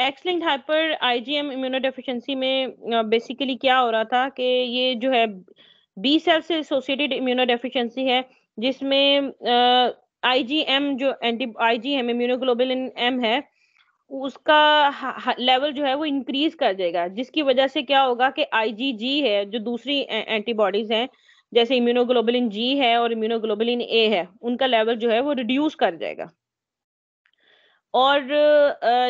X-linked hyper IgM immunodeficiency में basically uh, क्या हो रहा था कि ये जो है बी सेल से एसोसिएटेड इम्यूनोडेफिशिएंसी है जिसमें आईजीएम uh, जो एंटी आईजीएम इम्यूनोग्लोबुलिन एम है उसका लेवल जो है वो इंक्रीज कर जाएगा जिसकी वजह से क्या होगा कि आईजीजी है जो दूसरी एंटीबॉडीज हैं जैसे इम्यूनोग्लोबुलिन जी है और इम्यूनोग्लोबुलिन ए है उनका लेवल जो है वो रिड्यूस कर जाएगा और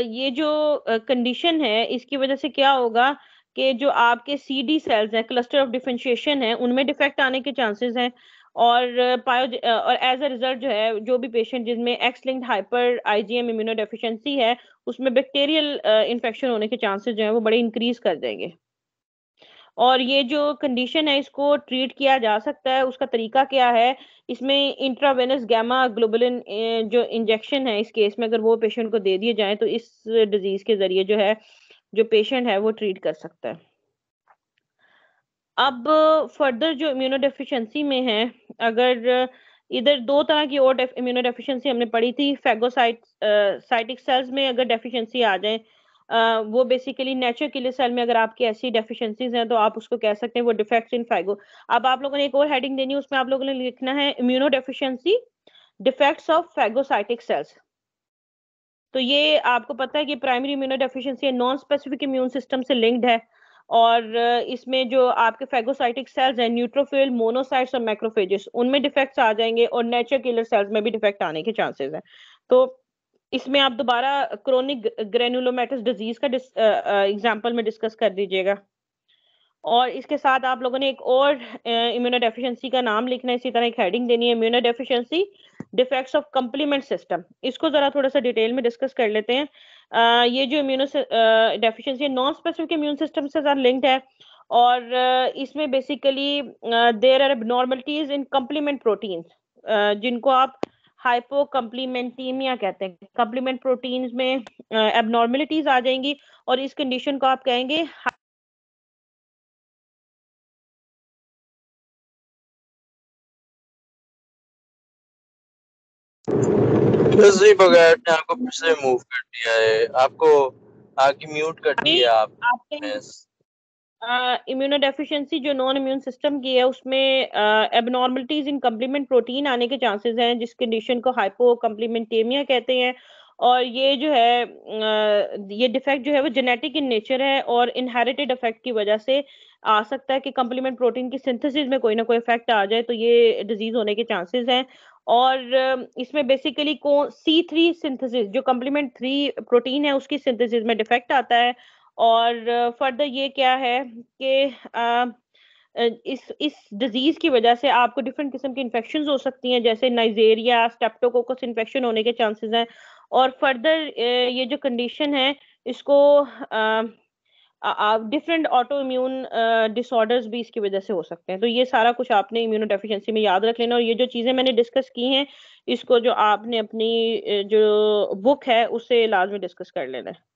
ये जो कंडीशन है इसकी वजह से क्या होगा कि जो आपके सी डी सेल्स हैं क्लस्टर ऑफ डिफ्रेंशिएशन है उनमें डिफेक्ट आने के चांसेस हैं और पायो और एज अ रिजल्ट जो है जो भी पेशेंट जिसमें X linked hyper IgM immunodeficiency है उसमें बैक्टीरियल इन्फेक्शन होने के चांसेस जो है वो बड़े इंक्रीज कर देंगे और ये जो कंडीशन है इसको ट्रीट किया जा सकता है उसका तरीका क्या है इसमें इंट्रावेनस गैमा ग्लोबलिन जो इंजेक्शन है इस केस में अगर वो पेशेंट को दे दिए जाए तो इस डिजीज के जरिए जो है जो पेशेंट है वो ट्रीट कर सकता है अब फर्दर जो इम्यूनो डेफिशिएंसी में है अगर इधर दो तरह की और इम्यूनो डेफिशिएंसी हमने पढ़ी थी फेगोसाइट साइटिक सेल्स में अगर डेफिशिएंसी आ जाए वो बेसिकली नेचुरल किलर सेल में अगर आपकी ऐसी डेफिशिएंसीज हैं तो आप उसको कह सकते हैं वो डिफेक्ट्स इन फाइगो अब आप लोगों ने एक और हेडिंग देनी है उसमें आप लोगों ने लिखना है immunodeficiency defects of phagocytic cells तो ये आपको पता है कि primary immunodeficiency non specific immune system से लिंक्ड है और इसमें जो आपके फेगोसाइटिक सेल्स हैं न्यूट्रोफिल मोनोसाइट्स और मैक्रोफेजेस उनमें डिफेक्ट्स आ जाएंगे और नेचर किलर सेल्स में भी डिफेक्ट आने के चांसेस हैं तो इसमें आप दोबारा क्रोनिक ग्रेनुलोमेटस डिजीज का एग्जाम्पल में डिस्कस कर दीजिएगा और इसके साथ आप लोगों ने एक और इम्यूनो डेफिशिएंसी का नाम लिखना है इसी तरह एक हेडिंग देनी है immunodeficiency defects of complement system इसको जरा थोड़ा सा डिटेल में डिस्कस कर लेते हैं आ, ये जो इम्यूनो डेफिशिएंसी है नॉन स्पेसिफिक इम्यून सिस्टम से ज्यादा लिंक्ड है और इसमें basically there are abnormalities in complement proteins जिनको आप हाइपो कम्प्लीमेंटीमिया कहते हैं कम्प्लीमेंट प्रोटीन में एबनॉर्मेलिटीज uh, आ जाएंगी और इस कंडीशन को आप कहेंगे बगैर ने आपको फिर मूव कर दिया है आपको आगे म्यूट कर दिया आप, आपने इम्यूनोडेफिशिएंसी जो नॉन इम्यून सिस्टम की है उसमें एबनॉर्मलिटीज इन कम्प्लीमेंट प्रोटीन आने के चांसेस हैं जिस कंडीशन को हाइपो कम्प्लीमेंटेमिया कहते हैं और ये जो है ये डिफेक्ट जो है वो जेनेटिक इन नेचर है और इनहेरिटेड इफेक्ट की वजह से आ सकता है कि कम्प्लीमेंट प्रोटीन की सिंथेसिस में कोई ना कोई इफेक्ट आ जाए तो ये डिजीज होने के चांसेस हैं और इसमें बेसिकली को सी थ्री सिंथेसिस जो कम्प्लीमेंट थ्री प्रोटीन है उसकी सिंथेसिस में डिफेक्ट आता है और फर्दर ये क्या है कि इस इस डिजीज की वजह से आपको डिफरेंट किस्म की इन्फेक्शन हो सकती हैं जैसे नाइजेरिया स्टेप्टोकोकस इन्फेक्शन होने के चांसेस हैं और फर्दर ये जो कंडीशन है इसको डिफरेंट ऑटो इम्यून डिसऑर्डर्स भी इसकी वजह से हो सकते हैं तो ये सारा कुछ आपने इम्यूनो डेफिशिएंसी में याद रख लेना और ये जो चीज़ें मैंने डिस्कस की हैं इसको जो आपने अपनी जो बुक है उससे लाजमी डिस्कस कर लेना है